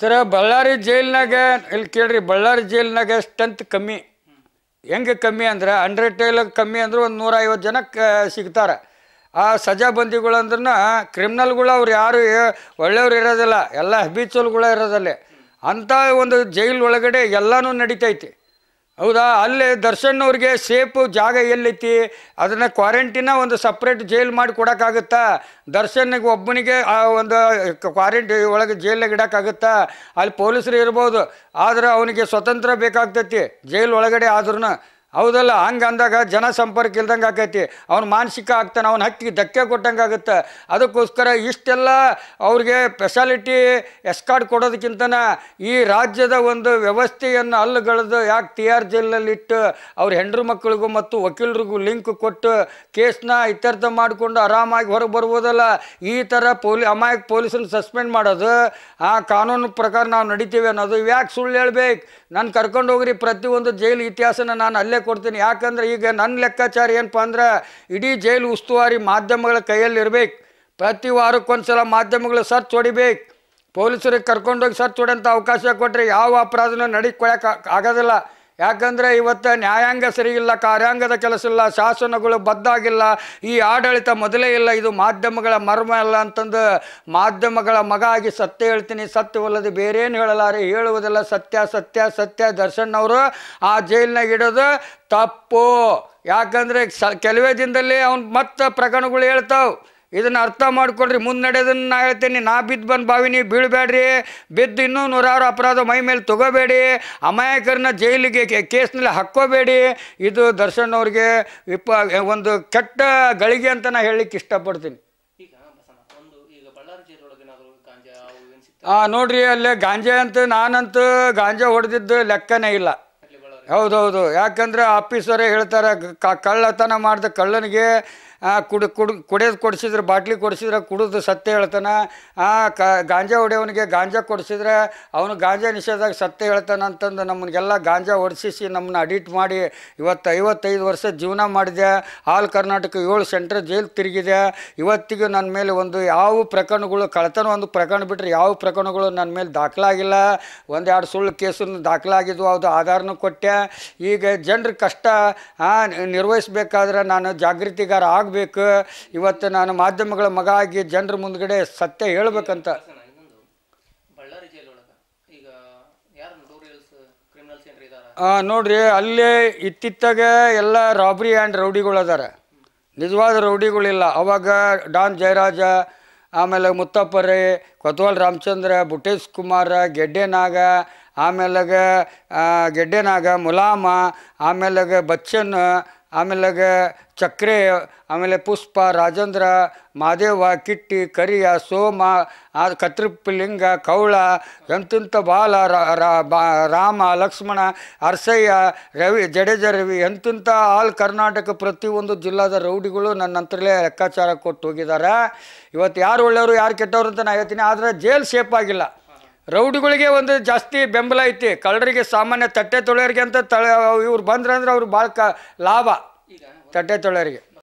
ಸರ ಬಳ್ಳಾರಿ ಜೈಲ್ನಾಗ ಇಲ್ಲಿ ಕೇಳ್ರಿ ಬಳ್ಳಾರಿ ಜೈಲ್ನಾಗ ಸ್ಟ್ರೆಂತ್ ಕಮ್ಮಿ ಹೆಂಗೆ ಕಮ್ಮಿ ಅಂದ್ರೆ ಹಂಡ್ರೆಡ್ ಟೈಲಿಗೆ ಕಮ್ಮಿ ಅಂದ್ರೆ ಒಂದು ನೂರ ಐವತ್ತು ಜನ ಸಿಗ್ತಾರೆ ಆ ಸಜಾ ಬಂದಿಗಳು ಅಂದ್ರೂ ಕ್ರಿಮಿನಲ್ಗಳು ಅವ್ರು ಯಾರು ಒಳ್ಳೆಯವ್ರು ಇರೋದಿಲ್ಲ ಎಲ್ಲ ಹಬೀಚಲ್ಗಳು ಇರೋದಲ್ಲೇ ಅಂಥ ಒಂದು ಜೈಲ್ ಒಳಗಡೆ ಎಲ್ಲನೂ ನಡೀತೈತಿ ಹೌದಾ ಅಲ್ಲಿ ದರ್ಶನ್ ಅವ್ರಿಗೆ ಸೇಫು ಜಾಗ ಎಲ್ಲೈತಿ ಅದನ್ನು ಕ್ವಾರಂಟೈನ ಒಂದು ಸಪ್ರೇಟ್ ಜೈಲ್ ಮಾಡಿ ಕೊಡೋಕ್ಕಾಗುತ್ತಾ ದರ್ಶನ್ಗೆ ಒಬ್ಬನಿಗೆ ಆ ಒಂದು ಕ್ವಾರಂಟೈನ್ ಒಳಗೆ ಜೈಲಾಗ ಇಡೋಕ್ಕಾಗುತ್ತಾ ಅಲ್ಲಿ ಪೊಲೀಸರು ಇರ್ಬೋದು ಆದರೆ ಅವನಿಗೆ ಸ್ವತಂತ್ರ ಬೇಕಾಗ್ತೈತಿ ಜೈಲ್ ಒಳಗಡೆ ಆದ್ರೂ ಹೌದಲ್ಲ ಹಂಗೆ ಅಂದಾಗ ಜನ ಸಂಪರ್ಕ ಇಲ್ದಂಗೆ ಆಕೈತಿ ಅವ್ನು ಮಾನಸಿಕ ಆಗ್ತಾನೆ ಅವ್ನ ಹಕ್ಕಿಗೆ ಧಕ್ಕೆ ಕೊಟ್ಟಂಗೆ ಆಗುತ್ತೆ ಅದಕ್ಕೋಸ್ಕರ ಇಷ್ಟೆಲ್ಲ ಅವ್ರಿಗೆ ಸ್ಪೆಷಾಲಿಟಿ ಎಸ್ಕಾರ್ಡ್ ಕೊಡೋದಕ್ಕಿಂತನ ಈ ರಾಜ್ಯದ ಒಂದು ವ್ಯವಸ್ಥೆಯನ್ನು ಅಲ್ಲುಗಳೆದು ಯಾಕೆ ಟಿ ಆರ್ ಜೈಲಲ್ಲಿಟ್ಟು ಅವ್ರ ಹೆಂಡ್ರು ಮಕ್ಕಳಿಗೂ ಮತ್ತು ವಕೀಲರಿಗೂ ಲಿಂಕ್ ಕೊಟ್ಟು ಕೇಸ್ನ ಇತ್ಯರ್ಥ ಮಾಡಿಕೊಂಡು ಆರಾಮಾಗಿ ಹೊರಗೆ ಬರ್ಬೋದಲ್ಲ ಈ ಥರ ಪೋಲಿ ಅಮಾಯಕ ಪೊಲೀಸನ್ನ ಸಸ್ಪೆಂಡ್ ಮಾಡೋದು ಆ ಕಾನೂನು ಪ್ರಕಾರ ನಾವು ನಡಿತೀವಿ ಅನ್ನೋದು ಯಾಕೆ ಸುಳ್ಳು ಹೇಳ್ಬೇಕು ನಾನು ಕರ್ಕೊಂಡು ಹೋಗ್ರಿ ಪ್ರತಿಯೊಂದು ಜೈಲು ಇತಿಹಾಸನ ನಾನು ಅಲ್ಲೇ ಕೊಡ್ತೀನಿ ಯಾಕಂದ್ರೆ ಈಗ ನನ್ನ ಲೆಕ್ಕಾಚಾರ ಏನಪ್ಪ ಅಂದ್ರೆ ಇಡೀ ಜೈಲು ಉಸ್ತುವಾರಿ ಮಾಧ್ಯಮಗಳ ಕೈಯಲ್ಲಿರ್ಬೇಕು ಪ್ರತಿ ವಾರಕ್ಕೊಂದು ಸಲ ಮಾಧ್ಯಮಗಳು ಸರ್ಚ್ ಹೊಡಿಬೇಕು ಪೊಲೀಸರಿಗೆ ಕರ್ಕೊಂಡೋಗಿ ಸರ್ಚ್ ಹೊಡೆಯಂಥ ಅವಕಾಶ ಕೊಟ್ಟರೆ ಯಾವ ಅಪರಾಧನೂ ನಡೀಕೊಳ್ಳೋಕೆ ಆಗೋದಿಲ್ಲ ಯಾಕಂದರೆ ಇವತ್ತು ನ್ಯಾಯಾಂಗ ಸರಿಯಿಲ್ಲ ಕಾರ್ಯಾಂಗದ ಕೆಲಸ ಇಲ್ಲ ಶಾಸನಗಳು ಬದ್ದಾಗಿಲ್ಲ ಈ ಆಡಳಿತ ಮೊದಲೇ ಇಲ್ಲ ಇದು ಮಾಧ್ಯಮಗಳ ಮರ್ಮ ಅಲ್ಲ ಅಂತಂದು ಮಾಧ್ಯಮಗಳ ಮಗ ಆಗಿ ಸತ್ಯ ಹೇಳ್ತೀನಿ ಸತ್ಯವಲ್ಲದೆ ಬೇರೇನು ಹೇಳಲಾರೆ ಹೇಳುವುದಿಲ್ಲ ಸತ್ಯ ಸತ್ಯ ಸತ್ಯ ದರ್ಶನ್ ಅವರು ಆ ಜೈಲಿನಾಗ ಇಡೋದು ತಪ್ಪು ಯಾಕಂದರೆ ಸ ಕೆಲವೇ ದಿನದಲ್ಲಿ ಅವ್ನು ಮತ್ತೆ ಪ್ರಕರಣಗಳು ಹೇಳ್ತಾವೆ ಇದನ್ನು ಅರ್ಥ ಮಾಡ್ಕೊಳ್ರಿ ಮುನ್ನಡೆದನ್ನು ನಾ ಹೇಳ್ತೀನಿ ನಾ ಬಿದ್ದು ಬಂದು ಬಾವಿ ನೀವು ಬೀಳಬೇಡ್ರಿ ಬಿದ್ದು ಇನ್ನೂ ನೂರಾರು ಅಪರಾಧ ಮೈ ಮೇಲೆ ತಗೋಬೇಡಿ ಅಮಾಯಕರನ್ನ ಜೈಲಿಗೆ ಕೇಸ್ನಲ್ಲಿ ಹಾಕ್ಕೋಬೇಡಿ ಇದು ದರ್ಶನ್ ಅವ್ರಿಗೆ ವಿಪ ಒಂದು ಕೆಟ್ಟ ಗಳಿಗೆ ಅಂತ ನಾ ಹೇಳಲಿಕ್ಕೆ ಇಷ್ಟಪಡ್ತೀನಿ ಹಾಂ ನೋಡ್ರಿ ಅಲ್ಲಿ ಗಾಂಜಾ ಅಂತ ನಾನಂತೂ ಗಾಂಜಾ ಹೊಡೆದಿದ್ದು ಲೆಕ್ಕನೇ ಇಲ್ಲ ಹೌದೌದು ಯಾಕಂದ್ರೆ ಆಫೀಸರೇ ಹೇಳ್ತಾರೆ ಕಳ್ಳತನ ಮಾಡಿದ ಕಳ್ಳನಿಗೆ ಆ ಕುಡಿ ಕುಡ್ ಕುಡಿಯೋದು ಕೊಡಿಸಿದ್ರೆ ಬಾಟ್ಲಿ ಕೊಡಿಸಿದ್ರೆ ಕುಡಿದು ಸತ್ಯ ಹೇಳ್ತಾನೆ ಆ ಕ ಗಾಂಜಾ ಹೊಡೆಯವನಿಗೆ ಗಾಂಜಾ ಕೊಡಿಸಿದ್ರೆ ಅವನು ಗಾಂಜಾ ನಿಷೇಧಾಗ ಸತ್ಯ ಹೇಳ್ತಾನೆ ಅಂತಂದು ನಮಗೆಲ್ಲ ಗಾಂಜಾ ಹೊಡಿಸಿಸಿ ನಮ್ಮನ್ನ ಅಡಿಟ್ ಮಾಡಿ ಇವತ್ತು ಐವತ್ತೈದು ವರ್ಷ ಜೀವನ ಮಾಡಿದೆ ಆಲ್ ಕರ್ನಾಟಕ ಏಳು ಸೆಂಟ್ರ್ ಜೈಲು ತಿರುಗಿದೆ ಇವತ್ತಿಗೂ ನನ್ನ ಮೇಲೆ ಒಂದು ಯಾವ ಪ್ರಕರಣಗಳು ಕಳೆತನ ಒಂದು ಪ್ರಕರಣ ಬಿಟ್ಟರೆ ಯಾವ ಪ್ರಕರಣಗಳು ನನ್ನ ಮೇಲೆ ದಾಖಲಾಗಿಲ್ಲ ಒಂದೆರಡು ಸುಳ್ಳು ಕೇಸನ್ನು ದಾಖಲಾಗಿದ್ವು ಅದು ಆಧಾರನೂ ಕೊಟ್ಟೆ ಈಗ ಜನರ ಕಷ್ಟ ನಿರ್ವಹಿಸಬೇಕಾದ್ರೆ ನಾನು ಜಾಗೃತಿಗಾರ ಆಗ ಆಗಬೇಕು ಇವತ್ತು ನಾನು ಮಾಧ್ಯಮಗಳ ಮಗ ಆಗಿ ಜನರ ಮುಂದ್ಗಡೆ ಸತ್ಯ ಹೇಳ್ಬೇಕಂತ ನೋಡ್ರಿ ಅಲ್ಲೇ ಇತ್ತಿತ್ತಾಗ ಎಲ್ಲ ರಾಬ್ರಿ ಆ್ಯಂಡ್ ರೌಡಿಗಳು ಅದಾರ ನಿಜವಾದ ರೌಡಿಗಳಿಲ್ಲ ಅವಾಗ ಡಾನ್ ಜಯರಾಜ ಆಮೇಲೆ ಮುತ್ತಪ್ಪರೆ ಕೊತ್ವಾಲ್ ರಾಮಚಂದ್ರ ಬುಟೇಶ್ ಕುಮಾರ ಗೆಡ್ಡೆನಾಗ ಆಮೇಲೆ ಗೆಡ್ಡೆನಾಗ ಮುಲಾಮ ಆಮೇಲೆ ಬಚ್ಚನ್ ಆಮೇಲಾಗ ಚಕ್ರೆ ಆಮೇಲೆ ಪುಷ್ಪ ರಾಜೇಂದ್ರ ಮಾದೇವ ಕಿಟ್ಟಿ ಕರಿಯ ಸೋಮ ಆ ಲಿಂಗ ಕೌಳ ಎಂತಿಂತ ಬಾಲ ರಾಮ ಲಕ್ಷ್ಮಣ ಅರ್ಸಯ್ಯ ರವಿ ಜಡೇಜ ರವಿ ಎಂತಿಂಥ ಆಲ್ ಕರ್ನಾಟಕ ಪ್ರತಿಯೊಂದು ಜಿಲ್ಲಾದ ರೌಡಿಗಳು ನನ್ನ ಲೆಕ್ಕಾಚಾರ ಕೊಟ್ಟು ಹೋಗಿದ್ದಾರೆ ಇವತ್ತು ಯಾರು ಒಳ್ಳೆಯವರು ಯಾರು ಕೆಟ್ಟವರು ಅಂತ ನಾನು ಹೇಳ್ತೀನಿ ಆದರೆ ಜೇಲ್ ಸೇಫ್ ಆಗಿಲ್ಲ ರೌಡಿಗಳಿಗೆ ಒಂದು ಜಾಸ್ತಿ ಬೆಂಬಲ ಐತಿ ಕಳ್ಳರಿಗೆ ಸಾಮಾನ್ಯ ತಟ್ಟೆ ತೊಳೆಯರಿಗೆ ಅಂತ ತಳ ಇವ್ರು ಬಂದ್ರಂದ್ರೆ ಅವ್ರು ಭಾಳ ಕ ಲಾಭ ತಟ್ಟೆ ತೊಳೆಯೋರಿಗೆ